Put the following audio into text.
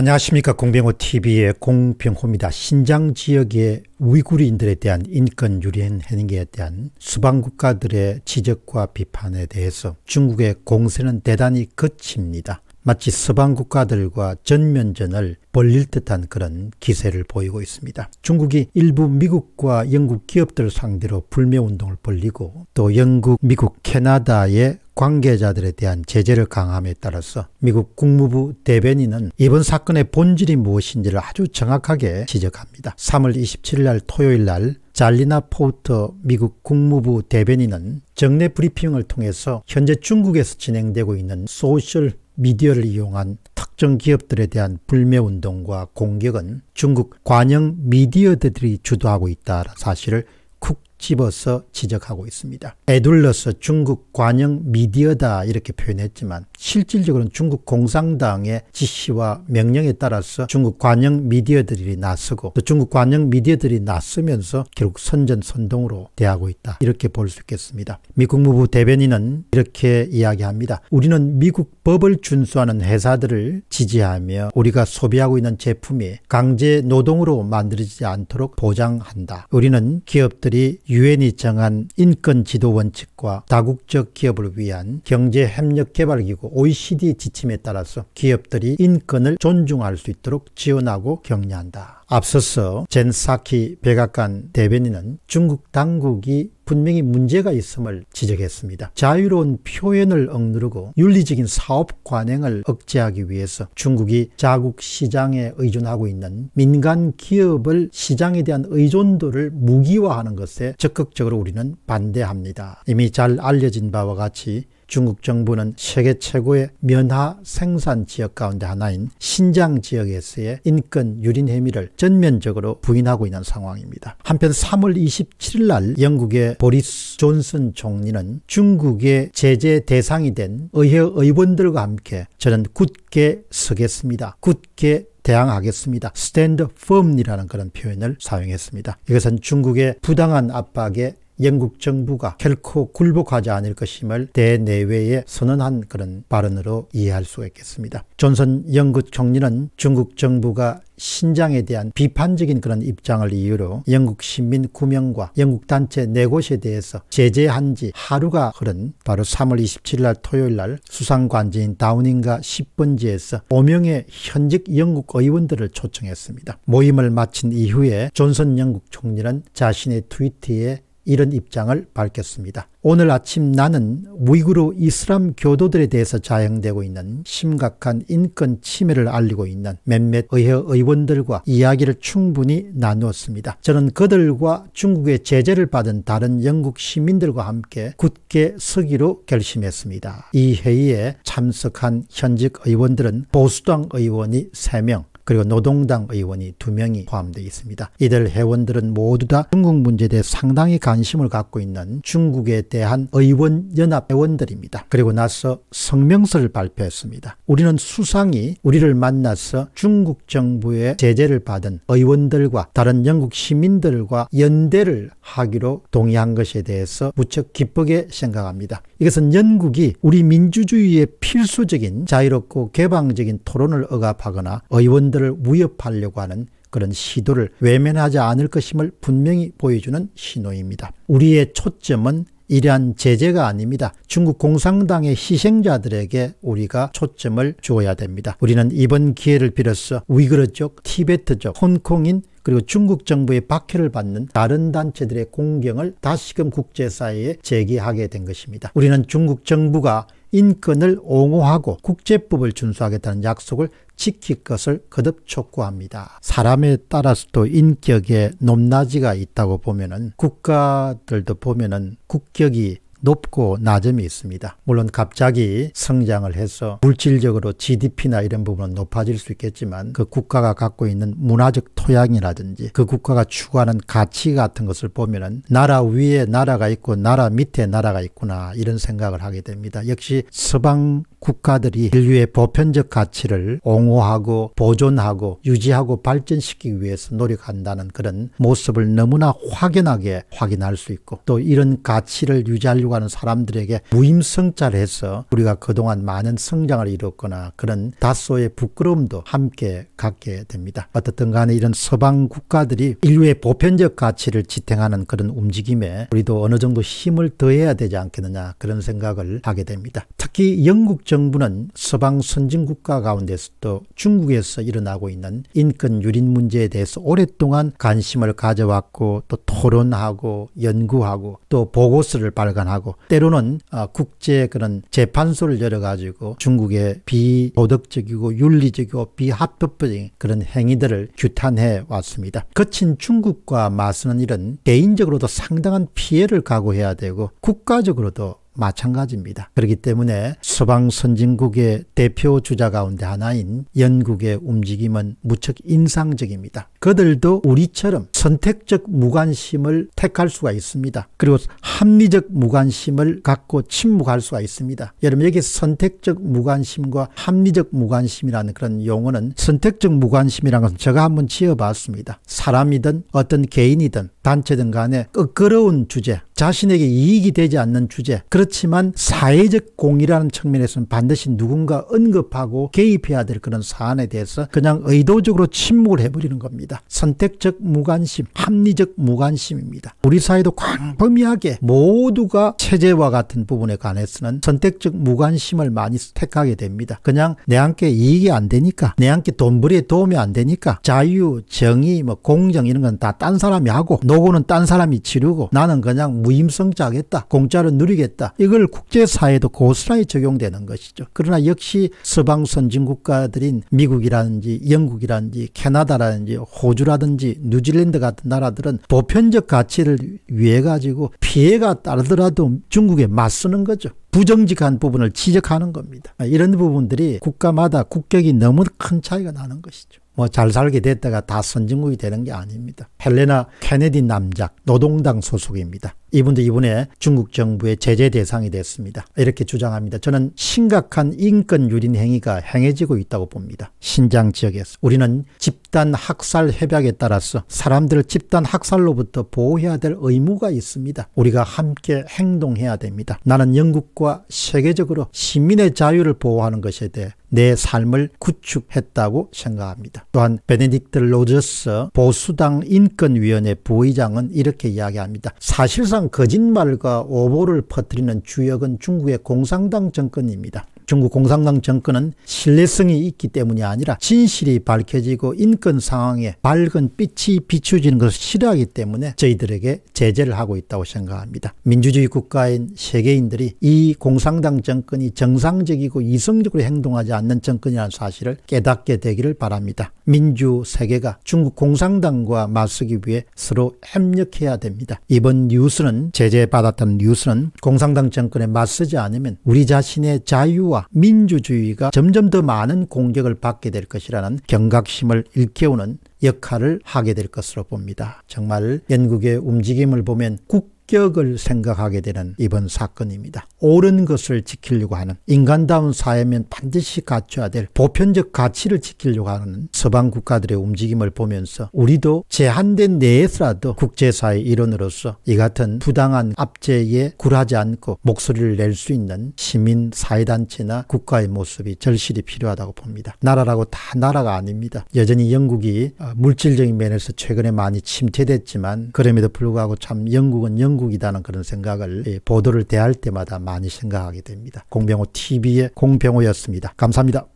안녕하십니까 공병호TV의 공병호입니다. 신장 지역의 위구르인들에 대한 인권 유린 행위에 대한 수방국가들의 지적과 비판에 대해서 중국의 공세는 대단히 거칩니다. 마치 서방 국가들과 전면전을 벌릴 듯한 그런 기세를 보이고 있습니다. 중국이 일부 미국과 영국 기업들 상대로 불매운동을 벌리고 또 영국, 미국, 캐나다의 관계자들에 대한 제재를 강함에 따라서 미국 국무부 대변인은 이번 사건의 본질이 무엇인지를 아주 정확하게 지적합니다. 3월 27일 날 토요일 날 잘리나 포우터 미국 국무부 대변인은 정례 브리핑을 통해서 현재 중국에서 진행되고 있는 소셜 미디어를 이용한 특정 기업들에 대한 불매운동과 공격은 중국 관영 미디어들이 주도하고 있다는 사실을 쿡 집어서 지적하고 있습니다. 에둘러서 중국 관영 미디어다 이렇게 표현했지만 실질적으로는 중국 공산당의 지시와 명령에 따라서 중국 관영 미디어들이 나서고 또 중국 관영 미디어들이 나서면서 결국 선전선동으로 대하고 있다 이렇게 볼 수 있겠습니다. 미 국무부 대변인은 이렇게 이야기합니다. 우리는 미국 법을 준수하는 회사들을 지지하며 우리가 소비하고 있는 제품이 강제 노동으로 만들어지지 않도록 보장한다. 우리는 기업들이 유엔이 정한 인권 지도 원칙과 다국적 기업을 위한 경제 협력 개발 기구 OECD 지침에 따라서 기업들이 인권을 존중할 수 있도록 지원하고 격려한다. 앞서서 젠사키 백악관 대변인은 중국 당국이 분명히 문제가 있음을 지적했습니다. 자유로운 표현을 억누르고 윤리적인 사업 관행을 억제하기 위해서 중국이 자국 시장에 의존하고 있는 민간 기업을 시장에 대한 의존도를 무기화하는 것에 적극적으로 우리는 반대합니다. 이미 잘 알려진 바와 같이 중국 정부는 세계 최고의 면화 생산 지역 가운데 하나인 신장 지역에서의 인권 유린 혐의를 전면적으로 부인하고 있는 상황입니다. 한편 3월 27일 날 영국의 보리스 존슨 총리는 중국의 제재 대상이 된 의회 의원들과 함께 저는 굳게 서겠습니다. 굳게 대항하겠습니다. 스탠드 펌이라는 그런 표현을 사용했습니다. 이것은 중국의 부당한 압박에 영국 정부가 결코 굴복하지 않을 것임을 대내외에 선언한 그런 발언으로 이해할 수 있겠습니다. 존슨 영국 총리는 중국 정부가 신장에 대한 비판적인 그런 입장을 이유로 영국 시민 9명과 영국 단체 4곳에 대해서 제재한 지 하루가 흐른 바로 3월 27일 날 토요일 날 수상관제인 다우닝가 10번지에서 5명의 현직 영국 의원들을 초청했습니다. 모임을 마친 이후에 존슨 영국 총리는 자신의 트위터에 이런 입장을 밝혔습니다. 오늘 아침 나는 위구르 이슬람 교도들에 대해서 자행되고 있는 심각한 인권 침해를 알리고 있는 몇몇 의회 의원들과 이야기를 충분히 나누었습니다. 저는 그들과 중국의 제재를 받은 다른 영국 시민들과 함께 굳게 서기로 결심했습니다. 이 회의에 참석한 현직 의원들은 보수당 의원이 3명, 그리고 노동당 의원이 두명이 포함되어 있습니다. 이들 회원들은 모두 다 중국 문제에 대해 상당히 관심을 갖고 있는 중국에 대한 의원 연합 회원들입니다. 그리고 나서 성명서를 발표했습니다. 우리는 수상이 우리를 만나서 중국 정부의 제재를 받은 의원들과 다른 영국 시민들과 연대를 하기로 동의한 것에 대해서 무척 기쁘게 생각합니다. 이것은 영국이 우리 민주주의의 필수적인 자유롭고 개방적인 토론을 억압하거나 의원들 그들을 위협하려고 하는 그런 시도를 외면하지 않을 것임을 분명히 보여주는 신호입니다. 우리의 초점은 이러한 제재가 아닙니다. 중국 공산당의 희생자들에게 우리가 초점을 주어야 됩니다. 우리는 이번 기회를 빌어서 위그르족, 티베트족, 홍콩인 그리고 중국 정부의 박해를 받는 다른 단체들의 공경을 다시금 국제사회에 제기하게 된 것입니다. 우리는 중국 정부가 인권을 옹호하고 국제법을 준수하겠다는 약속을 지킬 것을 거듭 촉구합니다. 사람에 따라서도 인격의 높낮이가 있다고 보면 국가들도 보면 국격이 높고 낮음이 있습니다. 물론 갑자기 성장을 해서 물질적으로 GDP나 이런 부분은 높아질 수 있겠지만 그 국가가 갖고 있는 문화적 토양이라든지 그 국가가 추구하는 가치 같은 것을 보면은 나라 위에 나라가 있고 나라 밑에 나라가 있구나 이런 생각을 하게 됩니다. 역시 서방 국가들이 인류의 보편적 가치를 옹호하고 보존하고 유지하고 발전시키기 위해서 노력한다는 그런 모습을 너무나 확연하게 확인할 수 있고 또 이런 가치를 유지하려고 하는 사람들에게 무임승자를 해서 우리가 그동안 많은 성장을 이뤘거나 그런 다소의 부끄러움도 함께 갖게 됩니다. 어떻든 간에 이런 서방 국가들이 인류의 보편적 가치를 지탱하는 그런 움직임에 우리도 어느 정도 힘을 더해야 되지 않겠느냐 그런 생각을 하게 됩니다. 특히 영국 정부는 서방 선진국가 가운데서도 중국에서 일어나고 있는 인권 유린 문제에 대해서 오랫동안 관심을 가져왔고 또 토론하고 연구하고 또 보고서를 발간하고 때로는 어, 국제 그런 재판소를 열어가지고 중국의 비도덕적이고 윤리적이고 비합법적인 그런 행위들을 규탄해 왔습니다. 거친 중국과 맞서는 일은 개인적으로도 상당한 피해를 각오해야 되고 국가적으로도 마찬가지입니다. 그렇기 때문에 서방 선진국의 대표 주자 가운데 하나인 영국의 움직임은 무척 인상적입니다. 그들도 우리처럼 선택적 무관심을 택할 수가 있습니다. 그리고 합리적 무관심을 갖고 침묵할 수가 있습니다. 여러분 여기 선택적 무관심과 합리적 무관심이라는 그런 용어는 선택적 무관심이라는 것은 제가 한번 지어봤습니다. 사람이든 어떤 개인이든 단체든 간에 끄끄러운 주제, 자신에게 이익이 되지 않는 주제, 그렇지만 사회적 공의라는 측면에서는 반드시 누군가 언급하고 개입해야 될 그런 사안에 대해서 그냥 의도적으로 침묵을 해버리는 겁니다. 무니다 선택적 무관심, 합리적 무관심입니다. 우리 사회도 광범위하게 모두가 체제와 같은 부분에 관해서는 선택적 무관심을 많이 택하게 됩니다. 그냥 내한테 이익이 안 되니까 내한테 돈벌이에 도움이 안 되니까 자유, 정의, 뭐 공정 이런 건 다 딴 사람이 하고 노고는 딴 사람이 치르고 나는 그냥 무임성자 하겠다. 공짜로 누리겠다. 이걸 국제사회도 고스란히 적용되는 것이죠. 그러나 역시 서방 선진국가들인 미국이라든지 영국이라든지 캐나다라든지 호주라든지 뉴질랜드 같은 나라들은 보편적 가치를 위해 가지고 피해가 따르더라도 중국에 맞서는 거죠. 부정직한 부분을 지적하는 겁니다. 이런 부분들이 국가마다 국격이 너무 큰 차이가 나는 것이죠. 뭐 잘 살게 됐다가 다 선진국이 되는 게 아닙니다. 헬레나 케네디 남작 노동당 소속입니다. 이분도 이번에 중국 정부의 제재 대상이 됐습니다. 이렇게 주장합니다. 저는 심각한 인권 유린 행위가 행해지고 있다고 봅니다. 신장 지역에서 우리는 집단 학살 협약에 따라서 사람들을 집단 학살로부터 보호해야 될 의무가 있습니다. 우리가 함께 행동해야 됩니다. 나는 영국과 세계적으로 시민의 자유를 보호하는 것에 대해 내 삶을 구축했다고 생각합니다. 또한 베네딕트 로저스 보수당 인권위원회 부의장은 이렇게 이야기합니다. 사실상 항상 거짓말과 오보를 퍼뜨리는 주역은 중국의 공산당 정권입니다. 중국 공산당 정권은 신뢰성이 있기 때문이 아니라 진실이 밝혀지고 인권 상황에 밝은 빛이 비추지는 것을 싫어하기 때문에 저희들에게 제재를 하고 있다고 생각합니다. 민주주의 국가인 세계인들이 이 공산당 정권이 정상적이고 이성적으로 행동하지 않는 정권이라는 사실을 깨닫게 되기를 바랍니다. 민주 세계가 중국 공산당과 맞서기 위해 서로 협력해야 됩니다. 이번 뉴스는 제재받았던 뉴스는 공산당 정권에 맞서지 않으면 우리 자신의 자유와 자유와 민주주의가 점점 더 많은 공격을 받게 될 것이라는 경각심을 일깨우는 역할을 하게 될 것으로 봅니다. 정말 영국의 움직임을 보면 국 합격을 생각하게 되는 이번 사건입니다. 옳은 것을 지키려고 하는 인간다운 사회면 반드시 갖춰야 될 보편적 가치를 지키려고 하는 서방 국가들의 움직임을 보면서 우리도 제한된 내에서라도 국제사회 일원으로서 이 같은 부당한 압제에 굴하지 않고 목소리를 낼 수 있는 시민 사회단체나 국가의 모습이 절실히 필요하다고 봅니다. 나라라고 다 나라가 아닙니다. 여전히 영국이 물질적인 면에서 최근에 많이 침체됐지만 그럼에도 불구하고 참 영국은 영국 천국이다는 그런 생각을 예, 보도를 대할 때마다 많이 생각하게 됩니다. 공병호 TV의 공병호였습니다. 감사합니다.